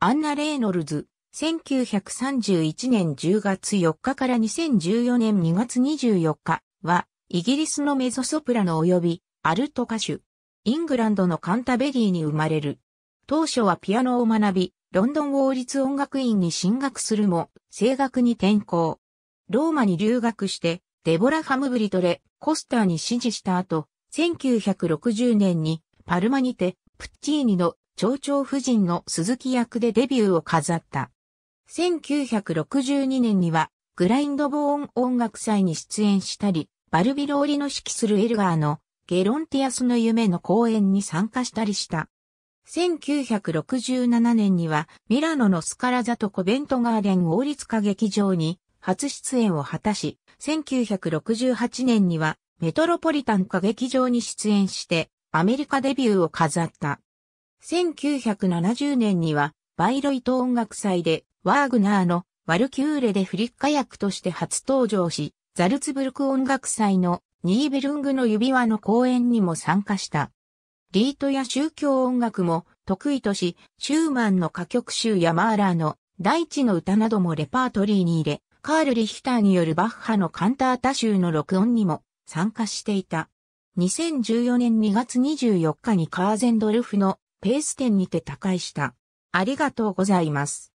アンナ・レイノルズ、1931年10月4日から2014年2月24日は、イギリスのメゾソプラノ及びアルト歌手、イングランドのカンタベリーに生まれる。当初はピアノを学び、ロンドン王立音楽院に進学するも、声楽に転校。ローマに留学して、デボラ・ハムブリトレ、コスターに指示した後、1960年にパルマにて、プッチーニの町長夫人の鈴木役でデビューを飾った。1962年には、グラインドボーン音楽祭に出演したり、バルビローリの指揮するエルガーのゲロンティアスの夢の公演に参加したりした。1967年にはミラノのスカラザとコベントガーデン王立歌劇場に初出演を果たし、1968年にはメトロポリタン歌劇場に出演してアメリカデビューを飾った。1970年には、バイロイト音楽祭で、ワーグナーのワルキューレでフリッカ役として初登場し、ザルツブルク音楽祭のニーベルングの指輪の公演にも参加した。リートや宗教音楽も得意とし、シューマンの歌曲集やマーラーの大地の歌などもレパートリーに入れ、カール・リヒターによるバッハのカンタータ集の録音にも参加していた。2014年2月24日にカーゼンドルフのペース点にて他界した。ありがとうございます。